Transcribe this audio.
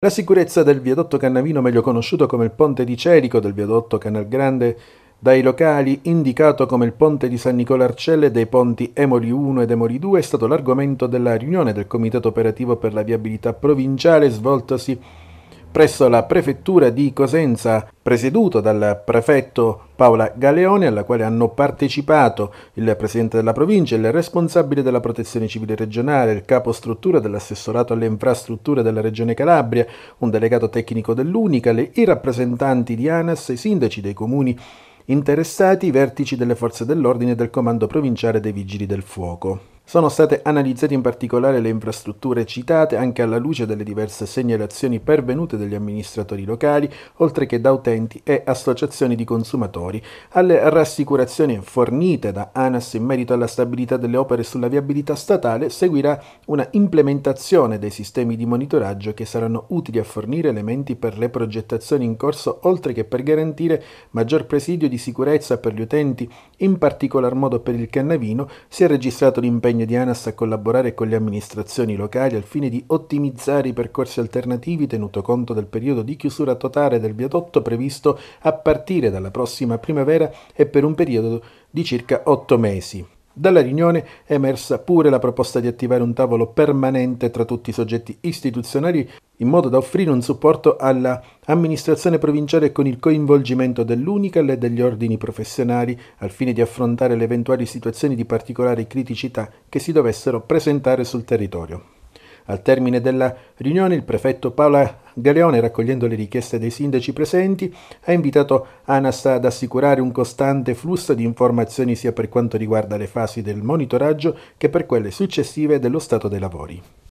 La sicurezza del viadotto Cannavino, meglio conosciuto come il ponte di Cerico del viadotto Canal Grande, dai locali indicato come il ponte di San Nicola Arcelle dei ponti Emoli 1 ed Emoli 2, è stato l'argomento della riunione del Comitato Operativo per la Viabilità Provinciale svoltasi presso la prefettura di Cosenza, presieduto dal prefetto Paola Galeone, alla quale hanno partecipato il presidente della provincia, il responsabile della protezione civile regionale, il capo struttura dell'assessorato alle infrastrutture della regione Calabria, un delegato tecnico dell'Unicale, i rappresentanti di ANAS, i sindaci dei comuni interessati, i vertici delle forze dell'ordine e del comando provinciale dei vigili del fuoco. Sono state analizzate in particolare le infrastrutture citate anche alla luce delle diverse segnalazioni pervenute dagli amministratori locali, oltre che da utenti e associazioni di consumatori, alle rassicurazioni fornite da ANAS in merito alla stabilità delle opere sulla viabilità statale, seguirà una implementazione dei sistemi di monitoraggio che saranno utili a fornire elementi per le progettazioni in corso, oltre che per garantire maggior presidio di sicurezza per gli utenti, in particolar modo per il Cannavino, si è registrato l'impegno impegno di ANAS a collaborare con le amministrazioni locali al fine di ottimizzare i percorsi alternativi tenuto conto del periodo di chiusura totale del viadotto previsto a partire dalla prossima primavera e per un periodo di circa otto mesi. Dalla riunione è emersa pure la proposta di attivare un tavolo permanente tra tutti i soggetti istituzionali in modo da offrire un supporto all'amministrazione provinciale con il coinvolgimento dell'UNICAL e degli ordini professionali al fine di affrontare le eventuali situazioni di particolare criticità che si dovessero presentare sul territorio. Al termine della riunione il prefetto Paola Galeone, raccogliendo le richieste dei sindaci presenti, ha invitato ANAS ad assicurare un costante flusso di informazioni sia per quanto riguarda le fasi del monitoraggio che per quelle successive dello stato dei lavori.